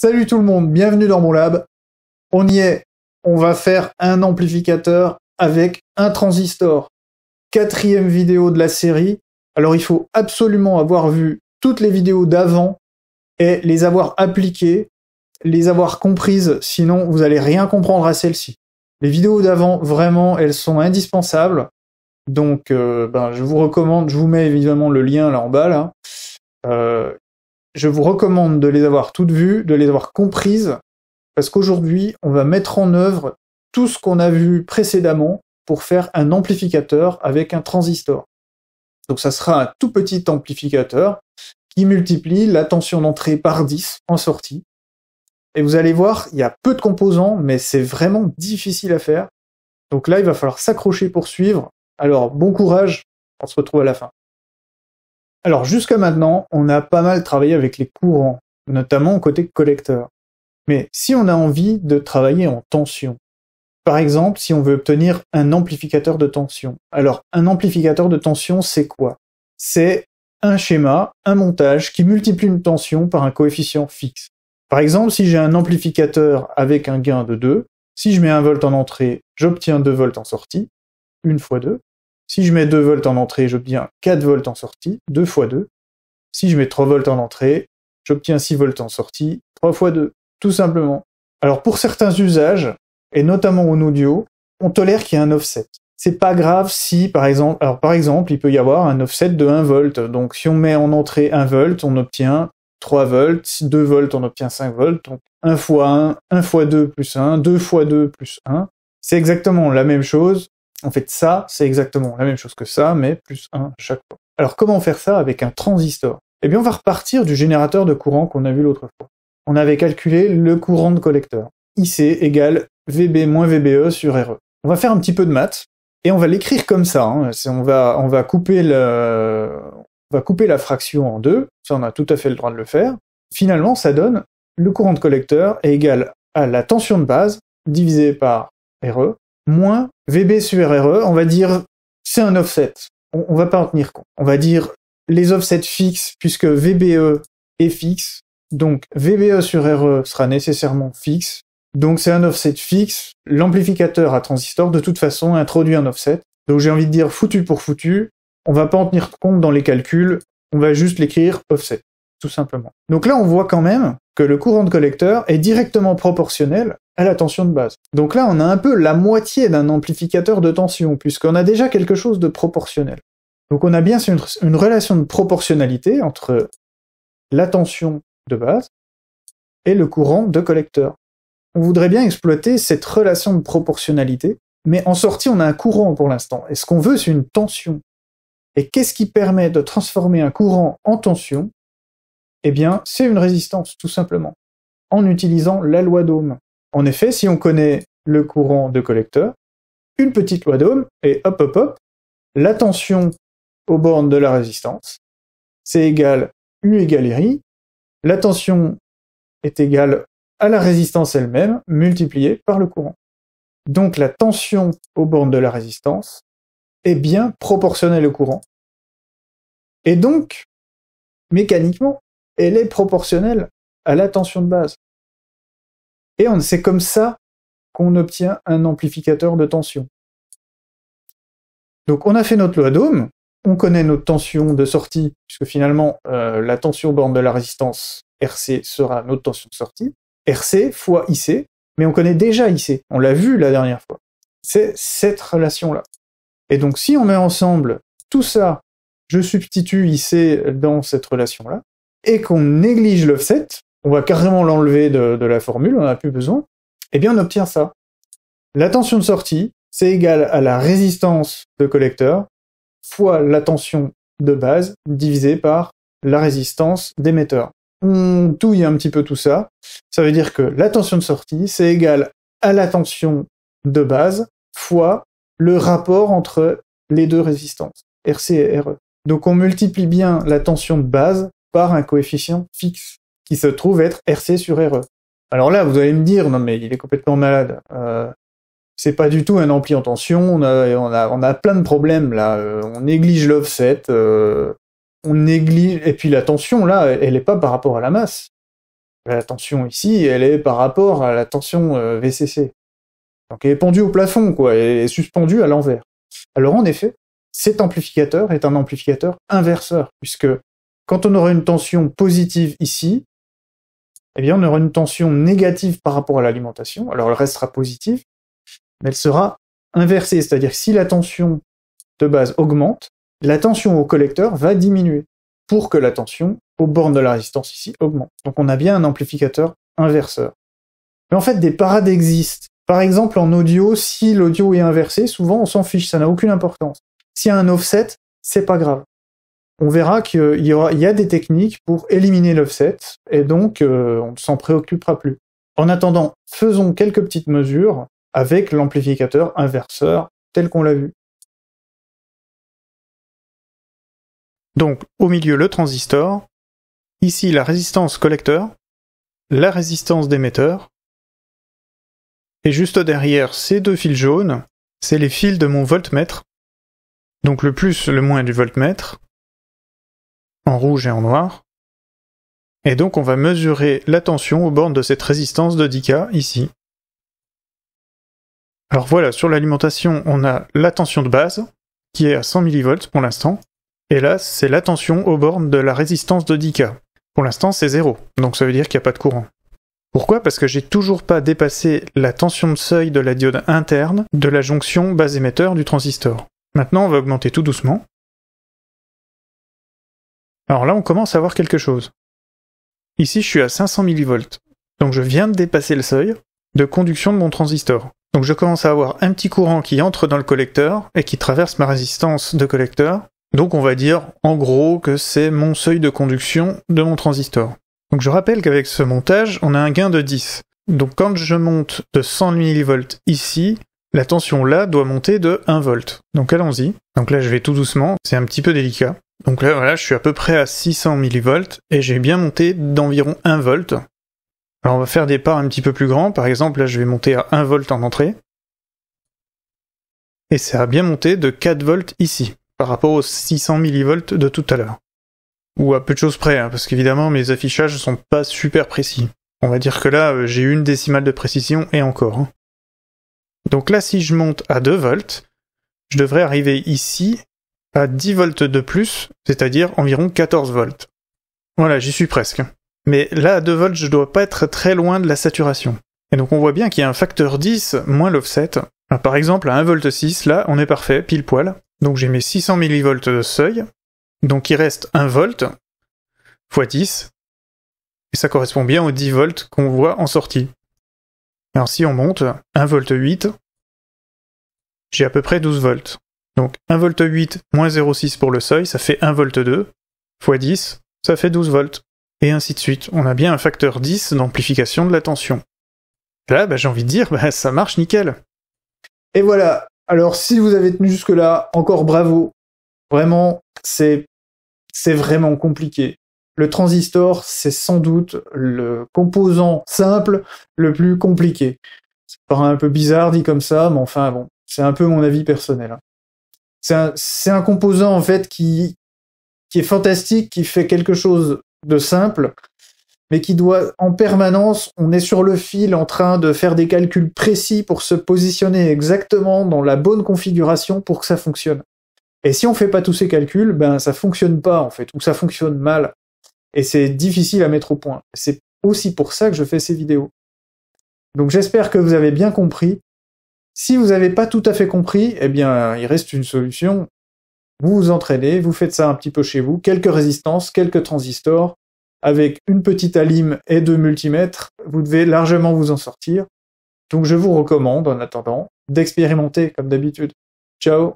Salut tout le monde, bienvenue dans mon lab. On y est, on va faire un amplificateur avec un transistor. Quatrième vidéo de la série. Alors il faut absolument avoir vu toutes les vidéos d'avant et les avoir appliquées, les avoir comprises, sinon vous allez rien comprendre à celle-ci. Les vidéos d'avant, vraiment, elles sont indispensables. Donc, euh, ben, je vous recommande, je vous mets évidemment le lien là en bas, là, euh, je vous recommande de les avoir toutes vues, de les avoir comprises, parce qu'aujourd'hui, on va mettre en œuvre tout ce qu'on a vu précédemment pour faire un amplificateur avec un transistor. Donc ça sera un tout petit amplificateur qui multiplie la tension d'entrée par 10 en sortie. Et vous allez voir, il y a peu de composants, mais c'est vraiment difficile à faire. Donc là, il va falloir s'accrocher pour suivre. Alors bon courage, on se retrouve à la fin. Alors jusqu'à maintenant, on a pas mal travaillé avec les courants, notamment côté collecteur. Mais si on a envie de travailler en tension, par exemple, si on veut obtenir un amplificateur de tension. Alors, un amplificateur de tension, c'est quoi C'est un schéma, un montage qui multiplie une tension par un coefficient fixe. Par exemple, si j'ai un amplificateur avec un gain de 2, si je mets 1 volt en entrée, j'obtiens 2 volts en sortie, une fois 2. Si je mets 2 volts en entrée, j'obtiens 4 volts en sortie, 2 fois 2. Si je mets 3 volts en entrée, j'obtiens 6 volts en sortie, 3 fois 2, tout simplement. Alors pour certains usages, et notamment en audio, on tolère qu'il y ait un offset. C'est pas grave si, par exemple, alors par exemple, il peut y avoir un offset de 1 volt. Donc si on met en entrée 1 volt, on obtient 3 volts, Si 2 volts, on obtient 5 volts. Donc 1 fois 1, 1 fois 2 plus 1, 2 fois 2 plus 1. C'est exactement la même chose en fait, ça, c'est exactement la même chose que ça, mais plus 1 à chaque fois. Alors comment faire ça avec un transistor Eh bien, on va repartir du générateur de courant qu'on a vu l'autre fois. On avait calculé le courant de collecteur. IC égale VB moins VBE sur RE. On va faire un petit peu de maths, et on va l'écrire comme ça. Hein. On, va, on, va couper le... on va couper la fraction en deux, ça on a tout à fait le droit de le faire. Finalement, ça donne le courant de collecteur est égal à la tension de base divisé par RE moins VB sur RE, on va dire c'est un offset. On, on, va pas en tenir compte. On va dire les offsets fixes puisque VBE est fixe. Donc VBE sur RE sera nécessairement fixe. Donc c'est un offset fixe. L'amplificateur à transistor de toute façon introduit un offset. Donc j'ai envie de dire foutu pour foutu. On va pas en tenir compte dans les calculs. On va juste l'écrire offset. Tout simplement. Donc là, on voit quand même que le courant de collecteur est directement proportionnel à la tension de base. Donc là, on a un peu la moitié d'un amplificateur de tension, puisqu'on a déjà quelque chose de proportionnel. Donc on a bien une, relation de proportionnalité entre la tension de base et le courant de collecteur. On voudrait bien exploiter cette relation de proportionnalité, mais en sortie, on a un courant pour l'instant, et ce qu'on veut, c'est une tension. Et qu'est-ce qui permet de transformer un courant en tension eh bien, c'est une résistance, tout simplement, en utilisant la loi d'Ohm. En effet, si on connaît le courant de collecteur, une petite loi d'Ohm, et hop hop hop, la tension aux bornes de la résistance, c'est égal U égale RI, la tension est égale à la résistance elle-même multipliée par le courant. Donc la tension aux bornes de la résistance est bien proportionnelle au courant. Et donc, mécaniquement, elle est proportionnelle à la tension de base. Et c'est comme ça qu'on obtient un amplificateur de tension. Donc on a fait notre loi d'Ohm, on connaît notre tension de sortie, puisque finalement euh, la tension borne de la résistance RC sera notre tension de sortie, RC fois IC, mais on connaît déjà IC, on l'a vu la dernière fois. C'est cette relation-là. Et donc si on met ensemble tout ça, je substitue IC dans cette relation-là, et qu'on néglige l'offset, on va carrément l'enlever de, la formule, on n'en a plus besoin, eh bien on obtient ça. La tension de sortie, c'est égal à la résistance de collecteur fois la tension de base divisée par la résistance d'émetteur. On touille un petit peu tout ça. Ça veut dire que la tension de sortie, c'est égal à la tension de base fois le rapport entre les deux résistances, RC et RE. Donc on multiplie bien la tension de base par un coefficient fixe qui se trouve être RC sur RE. Alors là, vous allez me dire, non mais il est complètement malade. Euh, c'est pas du tout un ampli en tension, on a, plein de problèmes là. Euh, on néglige l'offset, euh, on néglige... Et puis la tension là, elle est pas par rapport à la masse. La tension ici, elle est par rapport à la tension VCC. Donc elle est pendue au plafond, quoi, elle est suspendue à l'envers. Alors en effet, cet amplificateur est un amplificateur inverseur, puisque quand on aura une tension positive ici, eh bien, on aura une tension négative par rapport à l'alimentation. Alors, elle restera positive, mais elle sera inversée. C'est-à-dire que si la tension de base augmente, la tension au collecteur va diminuer pour que la tension aux bornes de la résistance ici augmente. Donc, on a bien un amplificateur inverseur. Mais en fait, des parades existent. Par exemple, en audio, si l'audio est inversé, souvent on s'en fiche, ça n'a aucune importance. S'il y a un offset, c'est pas grave on verra qu'il y, a des techniques pour éliminer l'offset, et donc euh, on ne s'en préoccupera plus. En attendant, faisons quelques petites mesures avec l'amplificateur inverseur tel qu'on l'a vu. Donc au milieu le transistor, ici la résistance collecteur, la résistance d'émetteur, et juste derrière ces deux fils jaunes, c'est les fils de mon voltmètre, donc le plus, le moins du voltmètre, en rouge et en noir. Et donc on va mesurer la tension aux bornes de cette résistance de 10K ici. Alors voilà, sur l'alimentation, on a la tension de base, qui est à 100 millivolts pour l'instant, et là c'est la tension aux bornes de la résistance de 10K. Pour l'instant c'est 0, donc ça veut dire qu'il n'y a pas de courant. Pourquoi Parce que j'ai toujours pas dépassé la tension de seuil de la diode interne de la jonction base émetteur du transistor. Maintenant on va augmenter tout doucement, alors là, on commence à voir quelque chose. Ici, je suis à 500 millivolts. Donc je viens de dépasser le seuil de conduction de mon transistor. Donc je commence à avoir un petit courant qui entre dans le collecteur et qui traverse ma résistance de collecteur. Donc on va dire en gros que c'est mon seuil de conduction de mon transistor. Donc je rappelle qu'avec ce montage, on a un gain de 10. Donc quand je monte de 100 millivolts ici, la tension là doit monter de 1 volt. Donc allons-y. Donc là je vais tout doucement, c'est un petit peu délicat. Donc là, voilà, je suis à peu près à 600 millivolts et j'ai bien monté d'environ 1 volt. Alors on va faire des parts un petit peu plus grands. Par exemple, là, je vais monter à 1 volt en entrée. Et ça a bien monté de 4 volts ici, par rapport aux 600 millivolts de tout à l'heure. Ou à peu de choses près, hein, parce qu'évidemment, mes affichages ne sont pas super précis. On va dire que là, euh, j'ai une décimale de précision et encore. Hein. Donc là, si je monte à 2 volts, je devrais arriver ici à 10 volts de plus, c'est-à-dire environ 14 volts. Voilà, j'y suis presque. Mais là, à 2 volts, je ne dois pas être très loin de la saturation. Et donc on voit bien qu'il y a un facteur 10 moins l'offset. Par exemple, à 1,6 V, là, on est parfait, pile poil. Donc j'ai mes 600 millivolts de seuil. Donc il reste 1 volt fois 10. Et ça correspond bien aux 10 volts qu'on voit en sortie. Alors si on monte, 1 volt 8, j'ai à peu près 12 volts. Donc 1 volt 8 moins 0,6 pour le seuil, ça fait 1 volt 2 fois 10, ça fait 12 volts. Et ainsi de suite. On a bien un facteur 10 d'amplification de la tension. Là, bah, j'ai envie de dire, bah, ça marche nickel. Et voilà. Alors si vous avez tenu jusque-là, encore bravo. Vraiment, c'est c'est vraiment compliqué. Le transistor, c'est sans doute le composant simple le plus compliqué. Ça paraît un peu bizarre dit comme ça, mais enfin bon, c'est un peu mon avis personnel. Hein c'est un, composant en fait qui, qui est fantastique, qui fait quelque chose de simple, mais qui doit en permanence, on est sur le fil en train de faire des calculs précis pour se positionner exactement dans la bonne configuration pour que ça fonctionne. Et si on fait pas tous ces calculs, ben ça fonctionne pas en fait, ou ça fonctionne mal, et c'est difficile à mettre au point. C'est aussi pour ça que je fais ces vidéos. Donc j'espère que vous avez bien compris si vous n'avez pas tout à fait compris, eh bien, il reste une solution. Vous vous entraînez, vous faites ça un petit peu chez vous, quelques résistances, quelques transistors, avec une petite alim et deux multimètres, vous devez largement vous en sortir. Donc je vous recommande, en attendant, d'expérimenter comme d'habitude. Ciao